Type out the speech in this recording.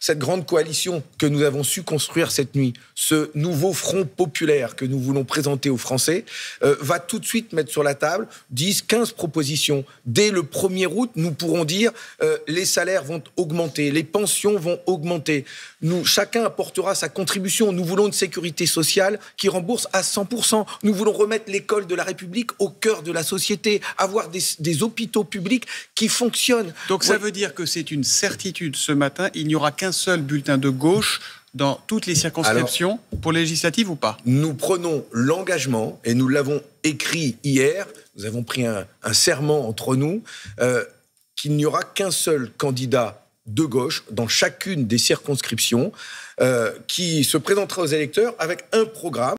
Cette grande coalition que nous avons su construire cette nuit, ce nouveau front populaire que nous voulons présenter aux Français, euh, va tout de suite mettre sur la table 10, 15 propositions. Dès le 1er août, nous pourrons dire euh, les salaires vont augmenter, les pensions vont augmenter. Nous, chacun apportera sa contribution. Nous voulons une sécurité sociale qui rembourse à 100%. Nous voulons remettre l'école de la République au cœur de la société, avoir des, hôpitaux publics qui fonctionnent. Donc ça veut dire que c'est une certitude ce matin, il n'y aura qu'un seul bulletin de gauche dans toutes les circonscriptions pour les législatives ou pas Nous prenons l'engagement, et nous l'avons écrit hier, nous avons pris un, serment entre nous, euh, qu'il n'y aura qu'un seul candidat de gauche dans chacune des circonscriptions euh, qui se présentera aux électeurs avec un programme.